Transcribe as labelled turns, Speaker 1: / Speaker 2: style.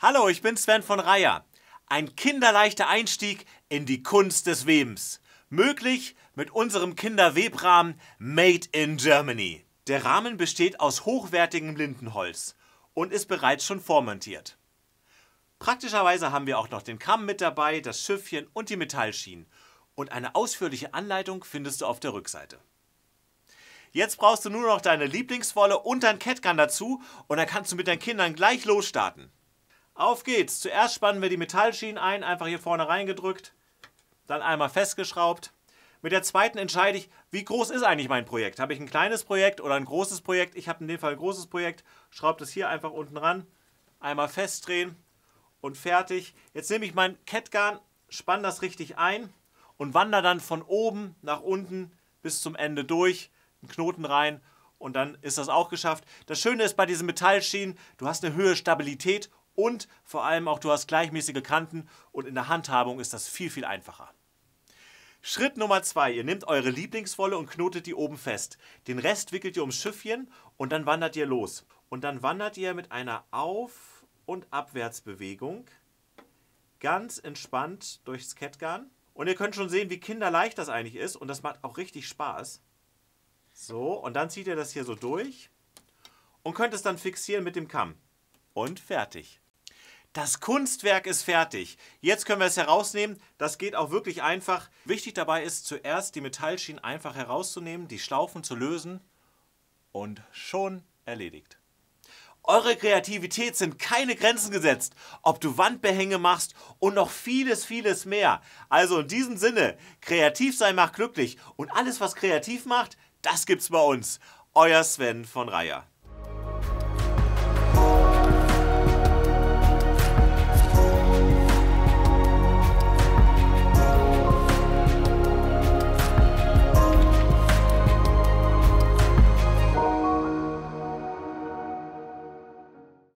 Speaker 1: Hallo, ich bin Sven von Reier. Ein kinderleichter Einstieg in die Kunst des Webens. Möglich mit unserem Kinderwebrahmen Made in Germany. Der Rahmen besteht aus hochwertigem Lindenholz und ist bereits schon vormontiert. Praktischerweise haben wir auch noch den Kamm mit dabei, das Schiffchen und die Metallschienen. Und eine ausführliche Anleitung findest du auf der Rückseite. Jetzt brauchst du nur noch deine Lieblingswolle und dein Catgun dazu und dann kannst du mit deinen Kindern gleich losstarten. Auf geht's. Zuerst spannen wir die Metallschienen ein, einfach hier vorne reingedrückt, dann einmal festgeschraubt. Mit der zweiten entscheide ich, wie groß ist eigentlich mein Projekt? Habe ich ein kleines Projekt oder ein großes Projekt? Ich habe in dem Fall ein großes Projekt. Schraubt es hier einfach unten ran, einmal festdrehen und fertig. Jetzt nehme ich mein Kettgarn, spanne das richtig ein und wandere dann von oben nach unten bis zum Ende durch, einen Knoten rein und dann ist das auch geschafft. Das Schöne ist bei diesen Metallschienen, du hast eine höhere Stabilität und vor allem auch du hast gleichmäßige Kanten und in der Handhabung ist das viel, viel einfacher. Schritt Nummer zwei, ihr nehmt eure Lieblingswolle und knotet die oben fest. Den Rest wickelt ihr ums Schiffchen und dann wandert ihr los. Und dann wandert ihr mit einer Auf- und Abwärtsbewegung ganz entspannt durchs Kettgarn. Und ihr könnt schon sehen, wie kinderleicht das eigentlich ist und das macht auch richtig Spaß. So, und dann zieht ihr das hier so durch und könnt es dann fixieren mit dem Kamm. Und fertig. Das Kunstwerk ist fertig. Jetzt können wir es herausnehmen. Das geht auch wirklich einfach. Wichtig dabei ist zuerst die Metallschienen einfach herauszunehmen, die Schlaufen zu lösen und schon erledigt. Eure Kreativität sind keine Grenzen gesetzt, ob du Wandbehänge machst und noch vieles, vieles mehr. Also in diesem Sinne, kreativ sein macht glücklich und alles, was kreativ macht, das gibt's bei uns. Euer Sven von Reier.